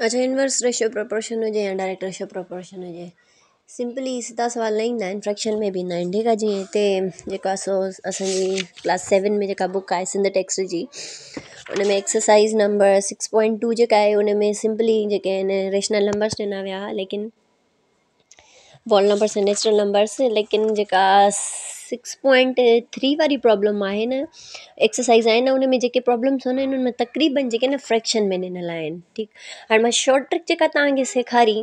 अच्छा inverse ratio proportion proportion हुजे या डायरेक्ट रेशियो प्रोपोर्शन प्रपोशन हुजे सिंपली सिधा सुवाल न ईंदा आहिनि फ्रैक्शन में बि ईंदा आहिनि ठीकु आहे जीअं हिते जेको आहे सो असांजी क्लास सेवन में जेका बुक आहे सिंध टेक्स्ट जी उन में exercise number six point two जेका आहे उन में सिम्पली जेके आहिनि रेशनल नंबर्स ॾिना विया लेकिन वॉल नंबर्स ऐं नेशनल नंबर्स लेकिन जेका सिक्स पॉइंट थ्री वारी प्रॉब्लम आहे न एक्सरसाइज़ आहिनि ऐं हुन में जेके प्रॉब्लम्स हूंदा आहिनि उन तक़रीबन जेके न फ्रैक्शन में ॾिनल आहिनि ठीकु हाणे मां शॉर्ट ट्रिक जेका तव्हांखे सेखारी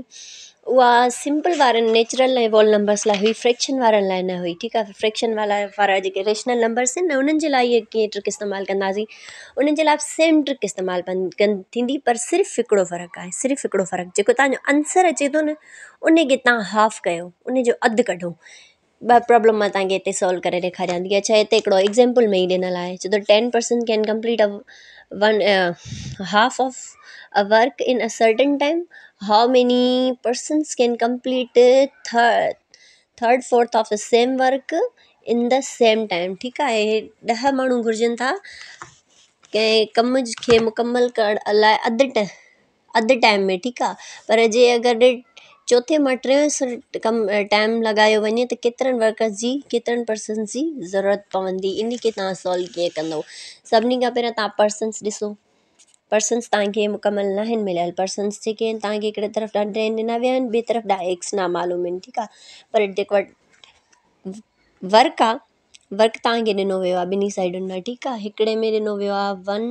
उहा सिंपल वारनि नैचुरल ऐं वॉल नंबर्स लाइ हुई फ्रैक्शन वारनि लाइ न हुई ठीकु आहे फ्रैक्शन वाला वारा जेके रेशनल नंबर्स आहिनि न उन्हनि जे लाइ इहे कीअं ट्रिक इस्तेमालु कंदासीं उन्हनि जे लाइ सेम ट्रिक इस्तेमालु कनि थींदी पर सिर्फ़ु हिकिड़ो फ़र्क़ु आहे सिर्फ़ु हिकिड़ो फ़र्क़ु जेको तव्हांजो आंसर अचे थो तो न उनखे तव्हां हाफ़ कयो उनजो अधु कढो ॿ प्रॉब्लम तक तव्हांखे सोल्व सॉल्व करे ॾेखारियां अच्छा इतने एग्ज़ाम्पल में ही देना है जो तो ten person can complete a one half of a work in a certain time how many persons can complete third third fourth of the same work in the same time ठीक है दह मू घुर्जन था कें कम के मुकम्मल कर अद अधु ट टाइम में ठीक है पर जे अगर चोथे मां टियों कम टाइम लॻायो वञे त केतिरनि वर्कर्स जी केतिरनि पर्सन जी ज़रूरत पवंदी इन खे तव्हां सॉल्व कीअं कंदव सभिनी खां पहिरां तव्हां पर्सन्स ॾिसो पर्सन्स तव्हांखे मुकमलु न आहिनि मिलियल पर्सन्स जेके आहिनि तव्हांखे हिकिड़े तरफ़ ट्रेन ॾिना विया आहिनि ॿिए तरफ़ एक्स न मालूम आहिनि ठीकु आहे पर जेको वर्क आहे वर्क तव्हांखे ॾिनो वियो आहे ॿिनी साइडुनि मां ठीकु आहे हिकिड़े में ॾिनो वियो आहे वन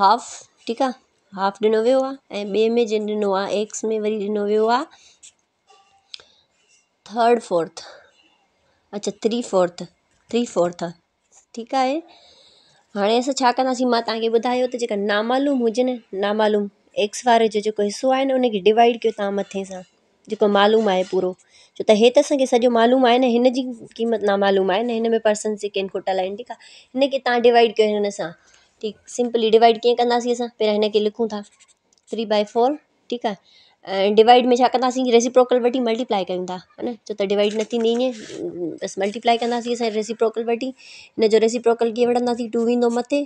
हाफ ठीकु आहे हाफ ॾिनो वियो आहे ऐं ॿिए में जंहिं ॾिनो आहे एक्स में वरी ॾिनो वियो आहे थर्ड फोर्थ अच्छा थ्री फोर्थ थ्री फोर्थ ठीकु आहे हाणे असां छा कंदासीं मां तव्हांखे ॿुधायो त जेका नामालूम हुजे नामालूम एक्स वारे जो जेको हिसो आहे न डिवाइड कयो तव्हां मथे सां जेको मालूम आहे पूरो छो त हे त असांखे सॼो मालूम आहे न हिन जी क़ीमत नामालूम आहे न हिन में पर्सन सिकेड खुटल आहिनि ठीकु आहे हिनखे तव्हां डिवाइड कयो हिन सां ठीक सिंपली डिवाइड कीअं कंदासीं असां पहिरां हिनखे लिखूं था थ्री बाए फोर ठीक है डिवाइड में छा कंदासीं रेसिप्रोकल वठी मल्टीप्लाई क्यों था हा न छो त डिवाइड नी थींदी ईअं बसि मल्टीप्लाई कंदासीं असां रेसिप्रोकल वठी हिनजो रेसिप्रोकल कीअं वठंदासीं टू ईंदो मथे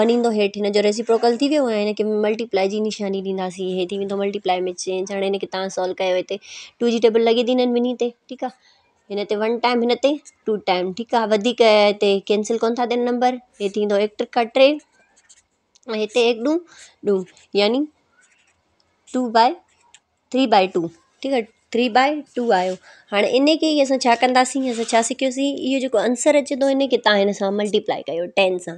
वन ईंदो हेठि रेसिप्रोकल थी वियो ऐं मल्टीप्लाई की निशानी ॾींदासीं ये थी वेंदो मल्टीप्लाई में चेंज हाँ हिनखे तव्हां सॉल्व कयो हिते टू जी टेबल लगे दिन बिन्हीं ॿिन्ही ते ठीकु वन टाइम हिन टू टाइम ठीक है वधीक कैंसिल को नंबर ये थींदो एकटीह टे रहते तो एक डू डू यानी two by three by two ठीक है थ्री बाय टू आयो हाँ इनके ही ई असां छा कंदासीं आंसर अचे तो इनके खे मल्टीप्लाई कर टेन से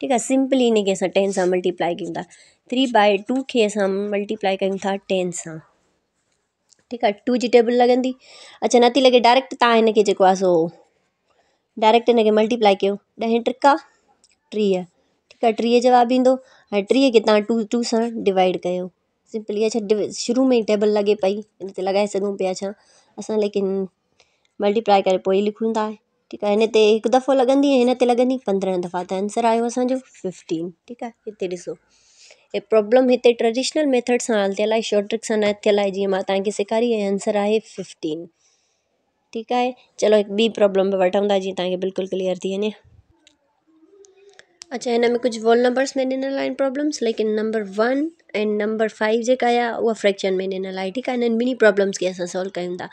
ठीक है सिंपली इनके अस टेन से मल्टीप्लाई क्यों था थ्री बाय टू के अस मल्टीप्लाई क्यों था टेन से ठीक है टू जी टेबल लॻंदी अच्छा नती लगे डायरेक्ट तक सो डायरेक्ट इनके खे मल्टीप्लाई कयो ॾहें टिका टी टीह जवाब इंदो हाणे टी के तुम टू टू से डिवाइड कर सिंपली अच्छा शुरू में ही टेबल लगे पई इन लगे लॻाए पे अच्छा अस लेकिन मल्टीप्लाई कर लिखूँ ठीक था इनते एक दफ़ो लगंदी इन लगंदी पंद्रह दफ़ा तो आंसर आयो अस फिफ्टीन ठीक है इतने ऐसो ये प्रॉब्लम इतने ट्रेडिशनल मेथड से हल थियल शॉर्ट ट्रिक से न थियल है जी तक सेखारी आंसर है फिफ्टीन ठीक है चलो एक बी प्रॉब्लम भी वठूं जी तक बिल्कुल क्लियर थी वे अच्छा हिन में कुझु रोल नंबर्स में ॾिनल आहिनि प्रॉब्लम्स लेकिन number one and number five जेका आहे उहा फ्रैक्चर में ॾिनल आहे ठीकु आहे हिननि ॿिन्ही प्रॉब्लम्स खे असां सॉल्व कयूं था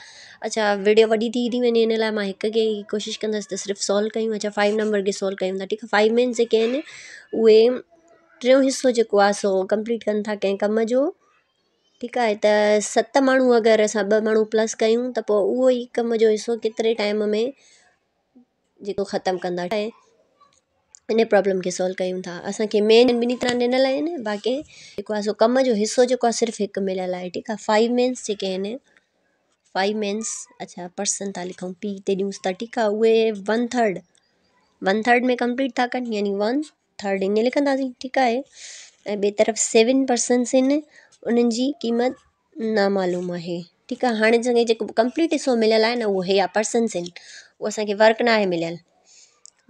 अच्छा वीडियो वॾी थी थी वञे हिन लाइ मां हिक खे कोशिशि कंदसि त सिर्फ़ु सॉल्व कयूं अच्छा फाइव नंबर खे सॉल्व कयूं था ठीकु आहे फाइव में जेके आहिनि उहे टियों हिसो जेको आहे सो कंप्लीट कनि था कंहिं कम जो ठीकु आहे त तो सत माण्हू अगरि असां ॿ माण्हू प्लस कयूं त तो पोइ उहो ई कम जो हिसो केतिरे टाइम में जेको ख़तमु कंदा इन प्रॉब्लम के सॉल्व कयूं था असांखे मेन ॿिन्ही तरह ॾिनल आहिनि बाक़ी कम जो हिसो जेको आहे सिर्फ़ु हिकु मिलियल आहे ठीकु फाइव मेन्स जेके फाइव मेन्स अच्छा पर्सन था लिखूं पी ते ॾियूंसि था ठीकु आहे उहे वन थर्ड वन थर्ड में कंप्लीट था कन यानी वन थर्ड ईअं लिखंदासीं ठीकु आहे ऐं ॿिए तरफ़ सेवन पर्सन्स आहिनि उन्हनि जी क़ीमत नामालूम आहे ठीकु आहे हाणे जॻह जेको कंप्लीट हिसो मिलियल आहे न उहो इहा पर्सन्स आहिनि उहो असांखे वर्क न आहे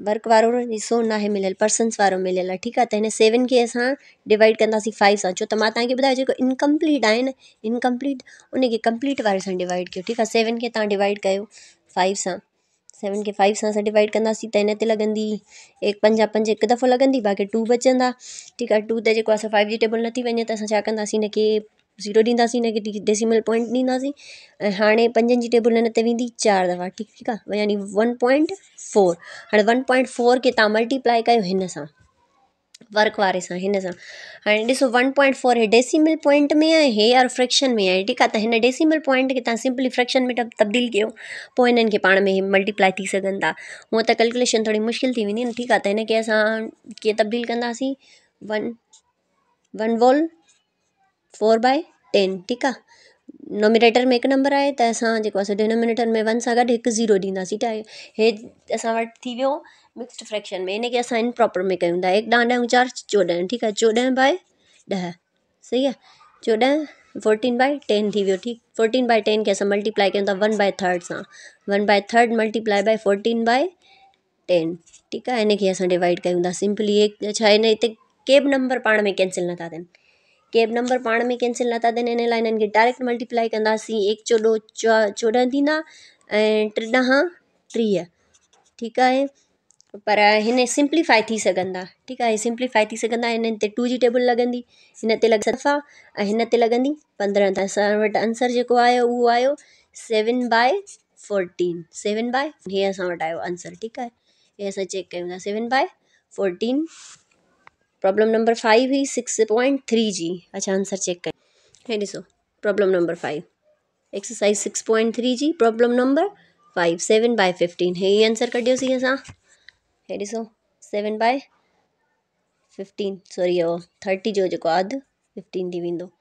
वर्क वो हिसो न आहे मिलियल पर्सन्स वारो मिलियल आहे ठीकु आहे त हिन सेवन खे असां डिवाइड कंदासीं फाइव सां छो त मां तव्हांखे ॿुधायो जेको इनकम्प्लीट आहे न इनकम्प्लीट उनखे कंप्लीट वारे सां डिवाइड कयो ठीकु आहे सेवन खे तव्हां डिवाइड कयो फाइव सां सेवन खे फाइव सां असां डिवाइड कंदासीं त हिन ते लॻंदी एक पंजा पंज हिकु दफ़ो लॻंदी बाक़ी टू बचंदा ठीकु आहे टू त जेको आहे फाइव जी टेबल न थी वञे त तो असां छा कंदासीं हिनखे ज़ीरो ॾींदासीं हिन खे डेसिमल पॉइंट ॾींदासीं ऐं हाणे पंजनि जी टेबल हिन ते वेंदी चारि दफ़ा ठीकु आहे यानी वन पॉइंट फोर हाणे वन पॉइंट फोर खे तव्हां मल्टीप्लाई कयो हिन सां वर्क वारे सां हिन सां हाणे ॾिसो वन पॉइंट फोर हे डेसिमल पॉइंट में आहे हे यार फ्रैक्शन में आहे ठीकु आहे त हिन डेसिमल पॉइंट खे तव्हां सिंपली फ्रैक्शन में तब्दील कयो पोइ हिननि खे पाण में मल्टीप्लाई थी सघनि था हूअं त कैलकुलेशन थोरी मुश्किल थी वेंदी न ठीकु आहे त हिनखे असां कीअं तब्दील कंदासीं वन वन वॉल फोर बाय टेन ठीक है नोमिनेटर में एक नंबर आहे त असां डिनोमिनेटर में वन सां गॾु हिकु ज़ीरो ॾींदासीं त हे असां वटि फ्रैक्शन में हिन खे असां इम्प्रॉपर में क्यों था हेॾां ॾह ऐं चारि चोॾहं ठीकु आहे बाय दह सही है चौदह फोर्टीन बाय टेन थी वियो फोर्टीन बाय टेन के असां मल्टीप्लाई कयूं था वन बाय थर्ड से one by third multiply by fourteen by ten ठीकु आहे हिन खे डिवाइड कयूं था सिंपली हे छा हिन हिते के बि नंबर पा में कैंसिल नथा दिन कैब नंबर पा में कैंसिल ना दिन इन लाइन के डायरेक्ट मल्टीप्लाई कंदासीं एकचोॾहों चो चोॾहं थींदा ऐं टिॾहां टीह ठीकु पर हिन सिंप्लीफाए थी सघंदा ठीकु आहे सिंप्लीफाए थी सघंदा हिननि टू जी टेबल लॻंदी हिन ते सफ़ा इन हिन पंद्रह लॻंदी पंद्रहं त असां आंसर जेको आयो उहो आयो सेवन बाय फोर्टीन सेवन बाए हे असां आंसर ठीक है हे अस चेक कयूं था seven by fourteen problem number five ही सिक्स पॉइंट थ्री जी अच्छा आंसर चेक करें हाँ। है problem number five exercise six point three जी problem number five seven by fifteen है ये आंसर कढियोसीं असां हे ॾिसो seven by fifteen sorry thirty जो जेको अधु फिफ्टीन थी वेंदो